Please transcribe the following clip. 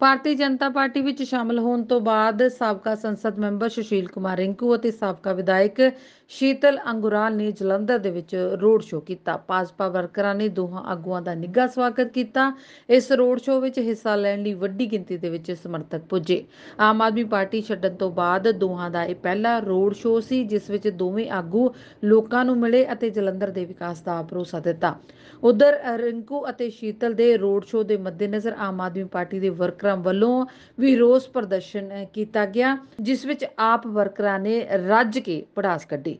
ਭਾਰਤੀ ਜਨਤਾ party ਵਿੱਚ ਸ਼ਾਮਲ ਹੋਣ ਤੋਂ ਬਾਅਦ ਸਾਬਕਾ ਸੰਸਦ ਮੈਂਬਰ ਸੁਸ਼ੀਲ ਕੁਮਾਰ ਰਿੰਕੂ ਅਤੇ ਸਾਬਕਾ ਵਿਧਾਇਕ ਸ਼ੀਤਲ ਅੰਗੁਰਾਲ ਨੇ ਜਲੰਧਰ ਦੇ ਵਿੱਚ ਰੋਡ ਸ਼ੋਅ ਕੀਤਾ ਪਾਜਪਾ ਵਰਕਰਾਂ ਨੇ ਦੋਹਾਂ ਆਗੂਆਂ ਦਾ ਨਿੱਘਾ ਸਵਾਗਤ ਕੀਤਾ ਇਸ ਰੋਡ ਸ਼ੋਅ ਵਿੱਚ ਹਿੱਸਾ ਲੈਣ ਲਈ ਵੱਡੀ ਗਿਣਤੀ ਦੇ ਵਿੱਚ ਸਮਰਥਕ ਪੁੱਜੇ ਆਮ ਆਦਮੀ ਪਾਰਟੀ ਛੱਡਣ ਤੋਂ ਬਾਅਦ ਦੋਹਾਂ ਦਾ ਇਹ ਪਹਿਲਾ ਰੋਡ ਸ਼ੋਅ ਸੀ ਜਿਸ ਵਿੱਚ ਦੋਵੇਂ ਆਗੂ ਲੋਕਾਂ ਨੂੰ ਮਿਲੇ ਅਤੇ ਜਲੰਧਰ ਦੇ ਵਿਕਾਸ ਦਾ ਭਰੋਸਾ ਦਿੱਤਾ ਉਧਰ ਰਿੰਕੂ ਅਤੇ ਸ਼ੀਤਲ ਦੇ ਰੋਡ ਸ਼ੋਅ ਦੇ ਮੱਦੇਨਜ਼ਰ ਆਮ ਆਦਮੀ ਪਾਰਟੀ ਦੇ ਵਰਕਰ ਵਰਕਰਾਂ ਵੱਲੋਂ ਵੀ ਰੋਸ ਪ੍ਰਦਰਸ਼ਨ ਕੀਤਾ ਗਿਆ ਜਿਸ ਵਿੱਚ ਆਪ ਵਰਕਰਾਂ ਨੇ ਰੱਜ ਕੇ ਪੜਾਸ ਕੱਢੀ